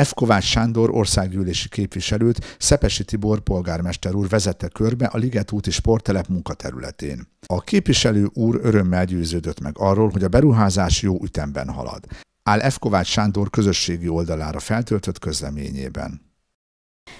F. Kovács Sándor országgyűlési képviselőt Szepesi Tibor polgármester úr vezette körbe a Liget úti sporttelep munkaterületén. A képviselő úr örömmel győződött meg arról, hogy a beruházás jó ütemben halad. Áll F. Kovács Sándor közösségi oldalára feltöltött közleményében.